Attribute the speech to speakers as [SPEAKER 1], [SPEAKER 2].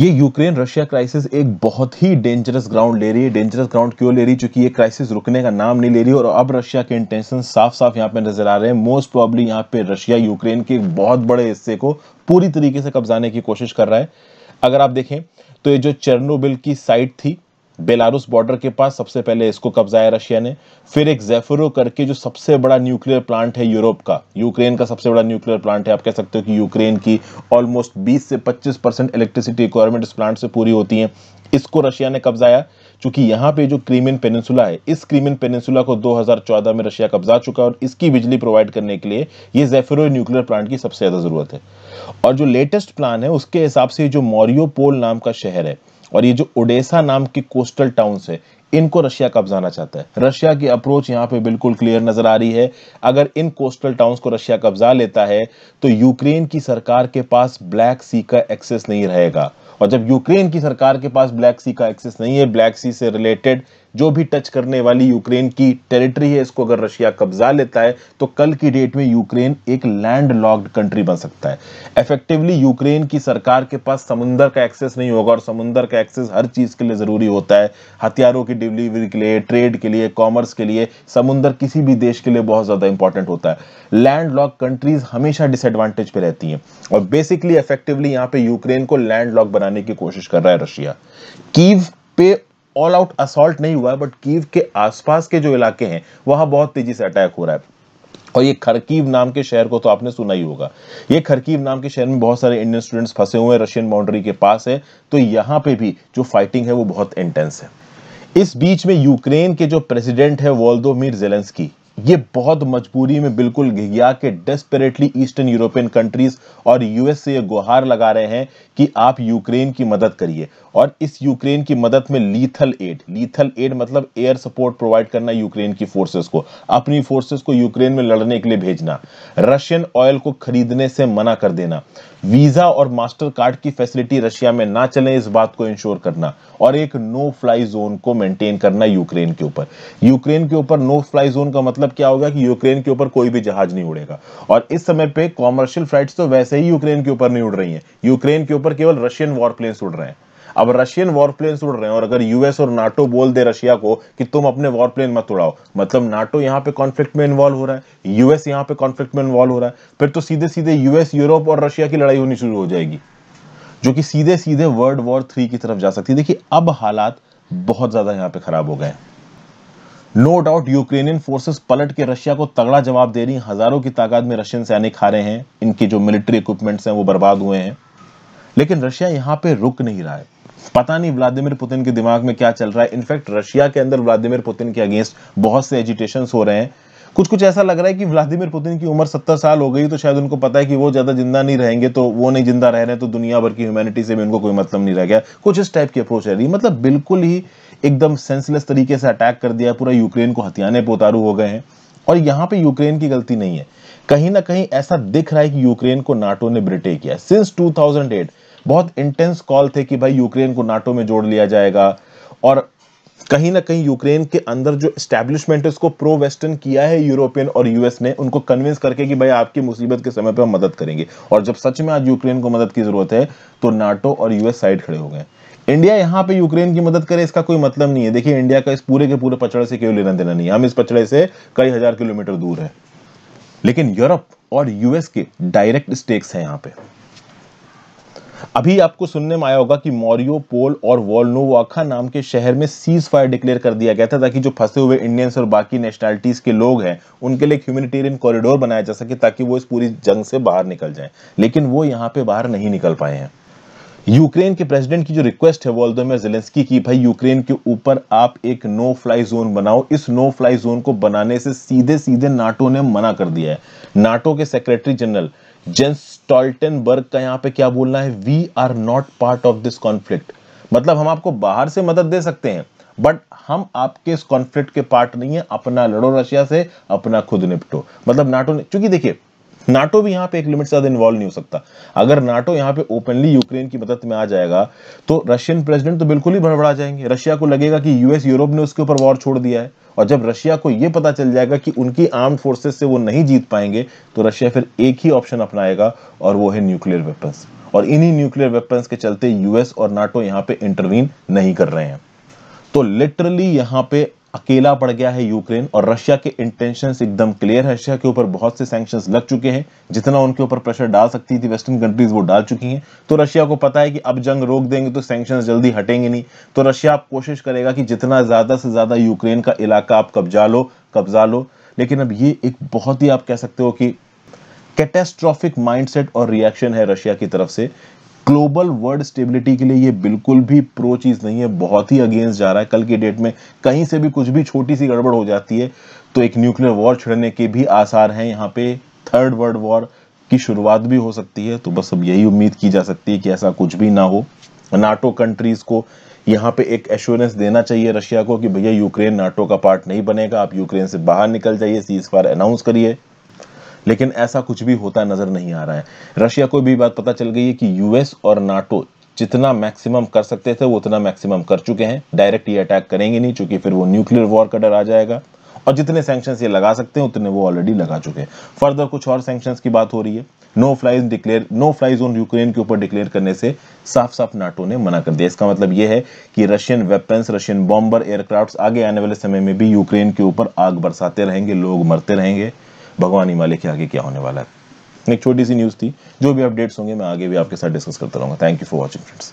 [SPEAKER 1] ये Ukraine Russia crisis एक बहुत ही डेंजरस ग्राउंड ले रही है डेंजरस ग्राउंड क्यों ले रही चूंकि ये क्राइसिस रुकने का नाम नहीं ले रही और अब रशिया के इंटेंशन साफ साफ यहाँ पे नजर आ रहे हैं मोस्ट प्रॉब्ली यहाँ पे रशिया यूक्रेन के बहुत बड़े हिस्से को पूरी तरीके से कब्जाने की कोशिश कर रहा है अगर आप देखें तो ये जो चेरनोबिल की साइट थी बेलारूस बॉर्डर के पास सबसे पहले इसको है रशिया ने फिर एक जेफरो करके जो सबसे बड़ा न्यूक्लियर प्लांट है यूरोप का यूक्रेन का सबसे बड़ा न्यूक्लियर प्लांट है आप कह सकते हो कि यूक्रेन की ऑलमोस्ट 20 से 25 परसेंट इलेक्ट्रिसिटी रिक्वायरमेंट इस प्लांट से पूरी होती है इसको रशिया ने कब्जाया चूंकि यहाँ पे जो क्रीमिन पेनिनसुला है इस क्रीमिन पेनिनसुला को 2014 में रशिया कब्जा चुका है और इसकी बिजली प्रोवाइड करने के लिए ये जेफेरो न्यूक्लियर प्लांट की सबसे ज़्यादा ज़रूरत है और जो लेटेस्ट प्लान है उसके हिसाब से जो मॉरियो पोल नाम का शहर है और ये जो ओडेसा नाम की कोस्टल टाउन है इनको रशिया कब्जाना चाहता है रशिया की अप्रोच यहाँ पे बिल्कुल क्लियर नजर आ रही है अगर इन कोस्टल टाउन्स को रशिया कब्जा लेता है तो यूक्रेन की सरकार के पास ब्लैक सी का एक्सेस नहीं रहेगा और जब यूक्रेन की सरकार के पास ब्लैक सी का एक्सेस नहीं है ब्लैक सी से रिलेटेड जो भी टच करने वाली यूक्रेन की टेरिटरी है इसको अगर रशिया कब्जा लेता है तो कल की डेट में यूक्रेन एक लैंड लॉक्ड कंट्री बन सकता है इफेक्टिवली यूक्रेन की सरकार के पास समुंदर का एक्सेस नहीं होगा और समुंदर का एक्सेस हर चीज के लिए जरूरी होता है हथियारों की डिलीवरी के लिए ट्रेड के लिए कॉमर्स के लिए समुंदर किसी भी देश के लिए बहुत ज्यादा इंपॉर्टेंट होता है लैंड लॉक कंट्रीज हमेशा डिसएडवांटेज पे रहती हैं और बेसिकली इफेक्टिवली यहाँ पे यूक्रेन को लैंड लॉक बनाने की कोशिश कर रहा है रशिया कीव पे ऑल आउट असॉल्ट नहीं हुआ है बट कीव के आसपास के जो इलाके हैं वहां बहुत तेजी से अटैक हो रहा है और ये खरकीव नाम के शहर को तो आपने सुना ही होगा ये खरकीव नाम के शहर में बहुत सारे इंडियन स्टूडेंट्स फंसे हुए हैं रशियन बाउंड्री के पास है तो यहाँ पे भी जो फाइटिंग है वो बहुत इंटेंस है इस बीच में यूक्रेन के जो प्रेसिडेंट है वोल्दोमिर जेलेंस्की ये बहुत मजबूरी में बिल्कुल घिघिया के डेस्परेटली ईस्टर्न यूरोपियन कंट्रीज और यूएस से ये गुहार लगा रहे हैं कि आप यूक्रेन की मदद करिए और इस यूक्रेन की मदद में लीथल एड लीथल एड मतलब एयर सपोर्ट प्रोवाइड करना यूक्रेन की फोर्सेस को अपनी फोर्सेस को यूक्रेन में लड़ने के लिए भेजना रशियन ऑयल को खरीदने से मना कर देना वीजा और मास्टर कार्ड की फैसिलिटी रशिया में ना चले इस बात को इंश्योर करना और एक नो फ्लाई जोन को मेंटेन करना यूक्रेन के ऊपर यूक्रेन के ऊपर नो फ्लाई जोन का मतलब मतलब क्या होगा कि यूक्रेन के ऊपर कोई भी जहाज नहीं उड़ेगा और इस समय पे कॉमर्शियल फ्लाइट तो वैसे ही यूक्रेन के ऊपर नहीं उड़ रही है यूक्रेन के ऊपर केवल रशियन वॉरप्लेन्स उड़ रहे हैं अब रशियन वॉरप्लेन उड़ रहे हैं और अगर यूएस और नाटो बोल दे रशिया को कि तुम अपने वॉरप्लेन मत उड़ाओ मतलब नाटो यहां पे कॉन्फ्लिक्ट में इन्वॉल्व हो रहा है यूएस यहां पे कॉन्फ्लिक्ट में इन्वॉल्व हो रहा है फिर तो सीधे सीधे यूएस यूरोप और रशिया की लड़ाई होनी शुरू हो जाएगी जो कि सीधे सीधे वर्ल्ड वॉर थ्री की तरफ जा सकती है देखिए अब हालात बहुत ज्यादा यहां पर खराब हो गए हैं नो डाउट यूक्रेनियन फोर्सेस पलट के रशिया को तगड़ा जवाब दे रही हजारों की तादाद में रशियन सैनिक हारे हैं इनकी जो मिलिट्री इक्विपमेंट्स हैं वो बर्बाद हुए हैं लेकिन रशिया यहां पे रुक नहीं रहा है पता नहीं व्लादिमिर पुतिन के दिमाग में क्या चल रहा है इनफैक्ट रशिया के अंदर व्लादिमिर पुतिन के अगेंस्ट बहुत से एजिटेशन हो रहे हैं कुछ कुछ ऐसा लग रहा है कि व्लादिमीर पुतिन की उम्र सत्तर साल हो गई तो शायद उनको पता है कि वो ज़्यादा जिंदा नहीं रहेंगे तो वो नहीं जिंदा रह रहे तो दुनिया भर की ह्यूमैनिटी से भी उनको कोई मतलब नहीं रह गया कुछ इस टाइप की अप्रोच रह रही मतलब बिल्कुल ही एकदम सेंसलेस तरीके से अटैक कर दिया पूरा यूक्रेन को हथियाने पोतारू हो गए हैं और यहां पर यूक्रेन की गलती नहीं है कहीं ना कहीं ऐसा दिख रहा है कि यूक्रेन को नाटो ने ब्रिटे किया सिंस टू बहुत इंटेंस कॉल थे कि भाई यूक्रेन को नाटो में जोड़ लिया जाएगा और कहीं ना कहीं यूक्रेन के अंदर जो स्टैब्लिशमेंट उसको प्रो वेस्टर्न किया है यूरोपियन और यूएस ने उनको कन्विंस करके कि भाई आपकी मुसीबत के समय पर हम मदद करेंगे और जब सच में आज यूक्रेन को मदद की जरूरत है तो नाटो और यूएस साइड खड़े हो गए इंडिया यहाँ पे यूक्रेन की मदद करे इसका कोई मतलब नहीं है देखिए इंडिया का इस पूरे के पूरे पचड़े से क्यों लेना देना नहीं है हम इस पचड़े से कई हजार किलोमीटर दूर है लेकिन यूरोप और यूएस के डायरेक्ट स्टेक्स हैं यहाँ पे अभी आपको सुनने में आया होगा कि मॉरियो पोल और वॉलनोवाखा नाम के शहर में सीज फायर डिक्लेयर कर दिया गया था ताकि जो फंसे हुए इंडियंस और बाकी नेशनलिटीज के लोग हैं उनके लिए ह्यूमिटेरियन कॉरिडोर बनाया जा सके ताकि वो इस पूरी जंग से बाहर निकल जाए लेकिन वो यहाँ पे बाहर नहीं निकल पाए हैं यूक्रेन के प्रेसिडेंट की जो रिक्वेस्ट है वोल्दोमिर जेलेंस्की की भाई यूक्रेन के ऊपर आप एक नो फ्लाई जोन बनाओ इस नो फ्लाई जोन को बनाने से सीधे सीधे नाटो ने मना कर दिया है नाटो के सेक्रेटरी जनरल जेंस स्टॉल्टनबर्ग का यहां पे क्या बोलना है we are not part of this conflict मतलब हम आपको बाहर से मदद दे सकते हैं बट हम आपके इस कॉन्फ्लिक्ट के पार्ट नहीं है अपना लड़ो रशिया से अपना खुद निपटो मतलब नाटो ने चूंकि देखिए नाटो भी यहां पे एक लिमिट से ज्यादा इन्वॉल्व नहीं हो सकता अगर नाटो यहां पे ओपनली यूक्रेन की मदद में आ जाएगा तो रशियन प्रेसिडेंट तो बिल्कुल ही बड़बड़ा जाएंगे रशिया को लगेगा कि यूएस यूरोप ने उसके ऊपर वॉर छोड़ दिया है और जब रशिया को यह पता चल जाएगा कि उनकी आर्म्ड फोर्सेस से वो नहीं जीत पाएंगे तो रशिया फिर एक ही ऑप्शन अपनाएगा और वो है न्यूक्लियर वेपन्स और इन्हीं न्यूक्लियर वेपन्स के चलते यूएस और नाटो यहां पे इंटरवीन नहीं कर रहे हैं तो लिटरली यहां पे अकेला पड़ गया है यूक्रेन और रशिया के इंटेंशन एकदम क्लियर है रशिया के ऊपर बहुत से सैंक्शन लग चुके हैं जितना उनके ऊपर प्रेशर डाल सकती थी वेस्टर्न कंट्रीज वो डाल चुकी हैं तो रशिया को पता है कि अब जंग रोक देंगे तो सैंक्शन जल्दी हटेंगे नहीं तो रशिया कोशिश करेगा कि जितना ज्यादा से ज्यादा यूक्रेन का इलाका आप कब्जा लो कब्जा लो लेकिन अब ये एक बहुत ही आप कह सकते हो कि कैटेस्ट्रॉफिक माइंडसेट और रिएक्शन है रशिया की तरफ से ग्लोबल वर्ल्ड स्टेबिलिटी के लिए ये बिल्कुल भी प्रो चीज़ नहीं है बहुत ही अगेंस्ट जा रहा है कल की डेट में कहीं से भी कुछ भी छोटी सी गड़बड़ हो जाती है तो एक न्यूक्लियर वॉर छिड़ने के भी आसार हैं यहाँ पे थर्ड वर्ल्ड वॉर की शुरुआत भी हो सकती है तो बस अब यही उम्मीद की जा सकती है कि ऐसा कुछ भी ना हो नाटो कंट्रीज़ को यहाँ पे एक एश्योरेंस देना चाहिए रशिया को कि भैया यूक्रेन नाटो का पार्ट नहीं बनेगा आप यूक्रेन से बाहर निकल जाइए सीज फायर अनाउंस करिए लेकिन ऐसा कुछ भी होता नजर नहीं आ रहा है रशिया को भी बात पता चल गई है कि यूएस और नाटो जितना मैक्सिमम कर सकते थे वो उतना मैक्सिमम कर चुके हैं डायरेक्ट ये अटैक करेंगे नहीं चूंकि फिर वो न्यूक्लियर वॉर का डर आ जाएगा और जितने सैंक्शंस ये लगा सकते हैं उतने वो ऑलरेडी लगा चुके हैं फर्दर कुछ और सेंक्शन की बात हो रही है no flies declare no fly zone Ukraine के ऊपर डिक्लेयर करने से साफ साफ नाटो ने मना कर दिया इसका मतलब यह है कि Russian weapons Russian bomber aircraft आगे आने वाले समय में भी यूक्रेन के ऊपर आग बरसाते रहेंगे लोग मरते रहेंगे भगवान ही मालिक के आगे क्या होने वाला है एक छोटी सी न्यूज़ थी जो भी अपडेट्स होंगे मैं आगे भी आपके साथ डिस्कस करता रहूँगा thank you for watching friends